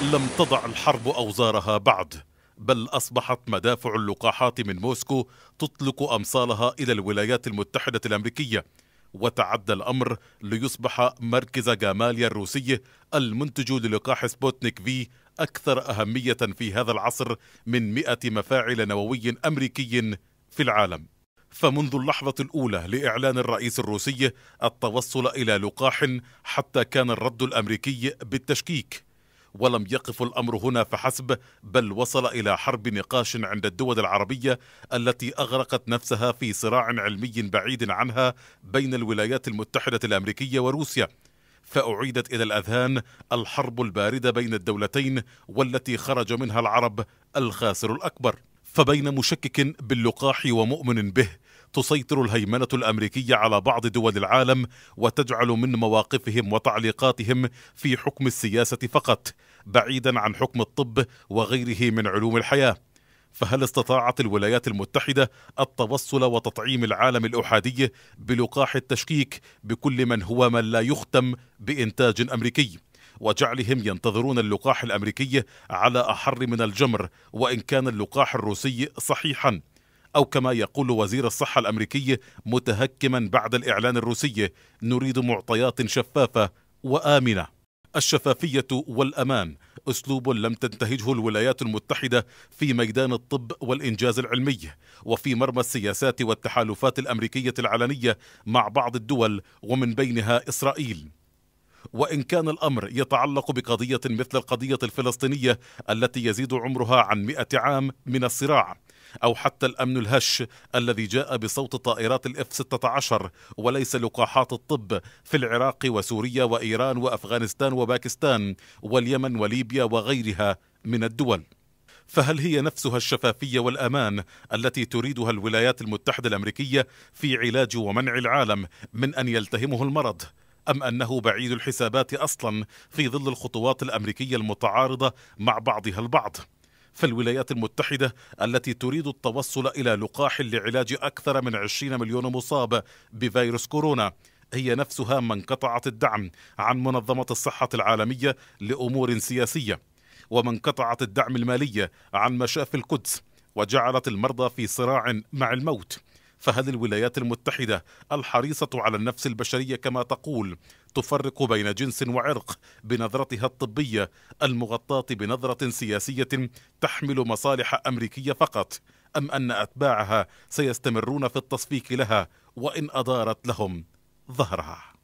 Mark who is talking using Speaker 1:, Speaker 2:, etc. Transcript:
Speaker 1: لم تضع الحرب أوزارها بعد بل أصبحت مدافع اللقاحات من موسكو تطلق أمصالها إلى الولايات المتحدة الأمريكية وتعدى الأمر ليصبح مركز جاماليا الروسي المنتج للقاح سبوتنيك في أكثر أهمية في هذا العصر من مئة مفاعل نووي أمريكي في العالم فمنذ اللحظة الأولى لإعلان الرئيس الروسي التوصل إلى لقاح حتى كان الرد الأمريكي بالتشكيك ولم يقف الامر هنا فحسب بل وصل الى حرب نقاش عند الدول العربيه التي اغرقت نفسها في صراع علمي بعيد عنها بين الولايات المتحده الامريكيه وروسيا فاعيدت الى الاذهان الحرب البارده بين الدولتين والتي خرج منها العرب الخاسر الاكبر فبين مشكك باللقاح ومؤمن به تسيطر الهيمنه الامريكيه على بعض دول العالم وتجعل من مواقفهم وتعليقاتهم في حكم السياسه فقط بعيدا عن حكم الطب وغيره من علوم الحياه فهل استطاعت الولايات المتحده التوصل وتطعيم العالم الاحادي بلقاح التشكيك بكل من هو من لا يختم بانتاج امريكي وجعلهم ينتظرون اللقاح الامريكي على احر من الجمر وان كان اللقاح الروسي صحيحا أو كما يقول وزير الصحة الأمريكي متهكما بعد الإعلان الروسي نريد معطيات شفافة وآمنة الشفافية والأمان أسلوب لم تنتهجه الولايات المتحدة في ميدان الطب والإنجاز العلمي وفي مرمى السياسات والتحالفات الأمريكية العلنية مع بعض الدول ومن بينها إسرائيل وان كان الامر يتعلق بقضيه مثل القضيه الفلسطينيه التي يزيد عمرها عن مئة عام من الصراع أو حتى الأمن الهش الذي جاء بصوت طائرات الإف 16 وليس لقاحات الطب في العراق وسوريا وإيران وأفغانستان وباكستان واليمن وليبيا وغيرها من الدول فهل هي نفسها الشفافيه والامان التي تريدها الولايات المتحده الامريكيه في علاج ومنع العالم من ان يلتهمه المرض ام انه بعيد الحسابات اصلا في ظل الخطوات الامريكيه المتعارضه مع بعضها البعض فالولايات المتحدة التي تريد التوصل إلى لقاح لعلاج أكثر من 20 مليون مصاب بفيروس كورونا هي نفسها من قطعت الدعم عن منظمة الصحة العالمية لأمور سياسية ومن قطعت الدعم المالي عن مشاف القدس وجعلت المرضى في صراع مع الموت فهل الولايات المتحدة الحريصة على النفس البشرية كما تقول تفرق بين جنس وعرق بنظرتها الطبية المغطاة بنظرة سياسية تحمل مصالح أمريكية فقط أم أن أتباعها سيستمرون في التصفيق لها وإن أدارت لهم ظهرها